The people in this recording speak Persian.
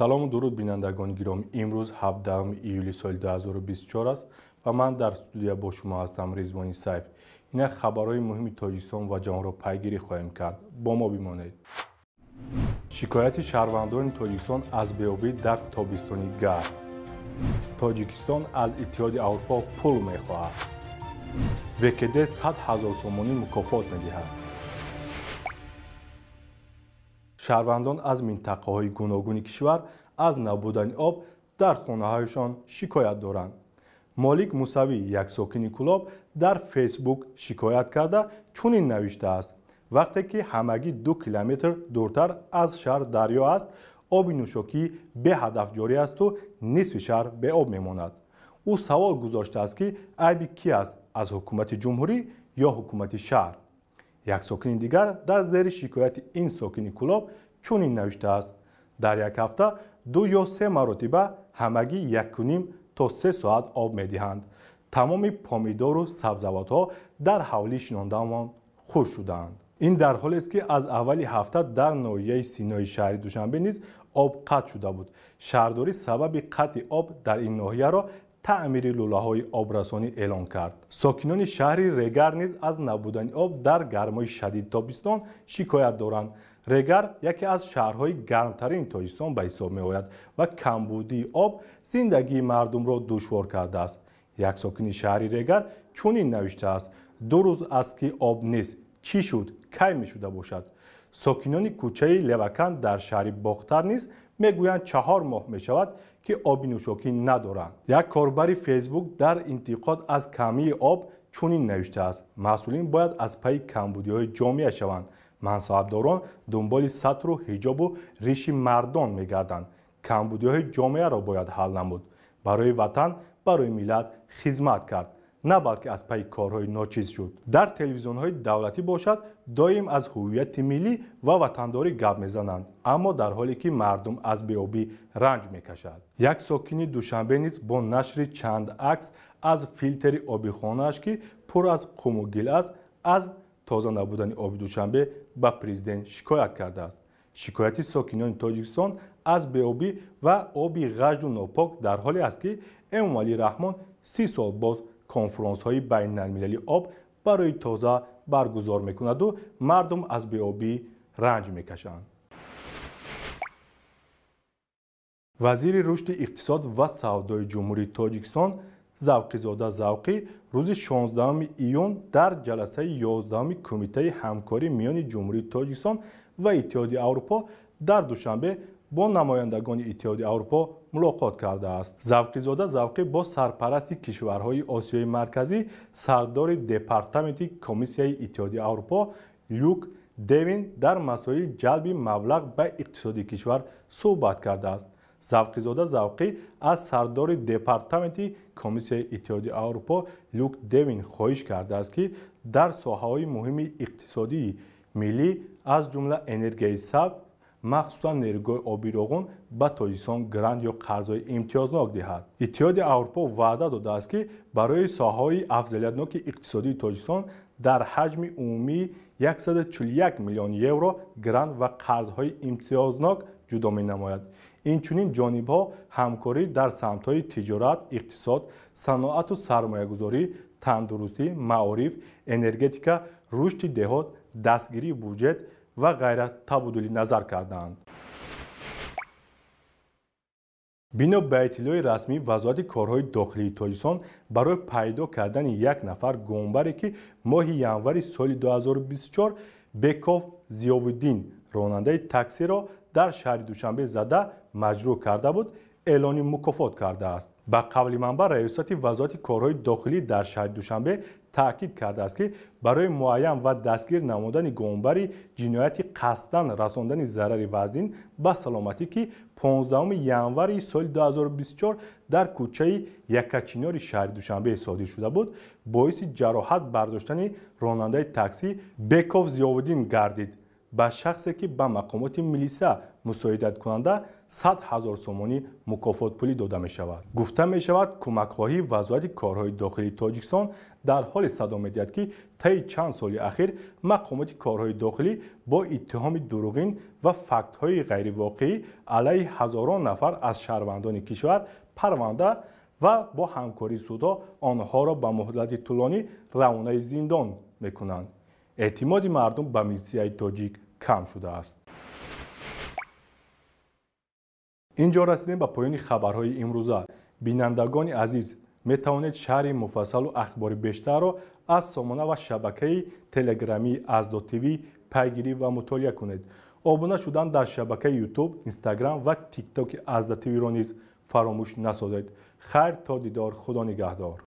سلام و درود بینندگان گیرام امروز 17 ایولی سال 2024 است و من در استودیو با شما هستم ریزوانی سیف این خبرهای مهمی تاجیکستان و جهان را پیگیری خواهیم کرد با ما بمانید شکایت شهروندان تاجیکستان از بیابی در تابستانی گرم تاجیکستان از اتحاد اروپا پول میخواهد وکده 100 هزار سومونی مکافات میدهد شهروندان از منطقه های گناگون کشور از نبودن آب در خانه هایشان شکایت دارند. مالک موسوی یک ساکن کلاب در فیسبوک شکایت کرده چون این نویشته است. وقتی که همگی دو کیلومتر دورتر از شهر دریا است، آب نوشاکی به هدف جاری است و نصف شهر به آب میماند. او سوال گذاشته است که عیبی کی است از حکومت جمهوری یا حکومت شهر. یک سکنی دیگر در زیر شکایت این سکنی کلاب چون این نوشته است. در یک هفته دو یا سه مرتبه همگی یک کنیم تا سه ساعت آب می تمام پامیدار و سبزوات ها در حوالی شنانده خوش شدند. این در حال است که از اولی هفته در نویه سینای شهری دوشنبه نیز آب قط شده بود. شهرداری سبب قط آب در این ناحیه را таъмири лӯлаҳои обрасонӣ эълон кард сокинони шаҳри регар низ аз набудани об дар гармои шадиди тобистон шикоят доранд регар яке аз шаҳрҳои гармтарини тоҷикистон ба ҳисоб меояд ва камбудии об зиндагии мардумро душвор кардааст як сокини шаҳри регар чунин навиштааст ду рӯз аст ки об нест чӣ шуд кай мешуда бошад сокинони кӯчаи левакан дар шаҳри боғтар низ میگویند چهار ماه می شود که آبی نوشاکی ندارند یک کاربری فیسبوک در انتقاد از کمی آب چنین نوشته است مسئولین باید از پای کمبودی های جامعه شوند منصبداران دنبال سطر و حجاب و ریش مردان میگردند کمبودی های جامعه را باید حل نمود برای وطن برای ملت خدمت کرد на балки аз пайи корҳои ночиз шуд дар телевизионҳои давлатӣ бошад доим аз ҳувияти миллӣ ва ватандорӣ гап мезананд аммо дар ҳоле ки мардум аз беобӣ ранҷ мекашад як сокини душанбе низ бо нашри чанд акс аз филтери обихонааш ки пур аз қуму гил аст аз тоза набудани оби душанбе ба президент шикоят кардааст шикояти сокинони тоҷикистон аз беобӣ ва оби ғажду нопок дар ҳоле аст ки эмомалӣ раҳмон си сол боз کنفرانس های بین المللی آب برای تازه برگزار میکند و مردم از بیابی رنج میکشند. وزیر رشد اقتصاد و سودای جمهوری تاجیکستان زوقی زاده زوقی روز 16 ایون در جلسه 11 کمیته همکاری میان جمهوری تاجیکستان و اتحادیه اروپا در دوشنبه با نمایندگان گان اروپا ملاقات کرده است. زوکی زاده زوکی با سرپرستی کشورهای آسیای مرکزی سردار دپارتمنتی کمیسیای ایتیادی اروپا لیوک دیوین در مسائل جلب مبلغ به اقتصادی کشور صحبت کرده است. زوکی زاده زوکی از سردار دپارتمنتی کمیسیای ایتیادی اروپا لیوک دیوین خواهش کرده است که در ساحای مهم اقتصادی ملی از جمله انرژی سب махсусан нерӯгоҳи оби роғун ба тоҷикистон грант ё қарзҳои имтиёзнок диҳад иттиҳоди аврупо ваъда додааст ки барои соҳаҳои афзалиятноки иқтисодии тоҷикистон дар ҳаҷми умуми 141 миллион евро грант ва қарзҳои имтиёзнок ҷудо менамояд инчунин ҷонибҳо ҳамкорӣ дар самтҳои тиҷорат иқтисод саноату сармоягузорӣ тандурустӣ маориф энергетика рушди деҳот дастгирии буҷет ва ғайра табудули назар карданд бино ба иттилои расмӣ вазорати корҳои дохилии тоҷикистон барои пайдо кардани як нафар гомбаре ки моҳи январи соли 2024 беков зиёвиддин ронандаи таксиро дар шаҳри душанбе зада маҷрӯъ карда буд эълони мукофот кардааст ба қавли манба раёсати вазорати корҳои дохилӣ дар шаҳри душанбе таъкид кардааст ки барои муайян ва дастгир намудани гумонбари ҷинояти қасдан расондани зарари вазнин ба саломатӣ ки 15 январи соли 2024 дар кӯчаи якачинори шаҳри душанбе содир шуда буд боиси ҷароҳат бардоштани ронандаи такси беков зиёвуддин гардид به شخصی که به مقامات ملیسه مساعدت کننده 100 هزار سومانی مکافات پولی داده می شود گفته می شود کمک خواهی وضعیت کارهای داخلی تاجیکستان در حال صدا میدهد که تایی چند سالی اخیر مقامات کارهای داخلی با اتهام دروغین و فکت های غیر واقعی علیه هزاران نفر از شهروندان کشور پرونده و با همکاری سودا آنها را به مهلت طولانی روانه زندان میکنند эътимоди мардум ба милисияи тоҷик кам шудааст ин ҷо расидем ба поёни хабарҳои имрӯза бинандагони азиз метавонед шаҳри муфассалу ахбори бештарро аз сомона ва шабакаи телеграмии аздотв пайгирӣ ва мутолиа кунед обуна шудан дар шабакаи ютуб инстаграм ва тик токи аздотвро низ фаромӯш насозед хайр то дидор худо нигаҳдор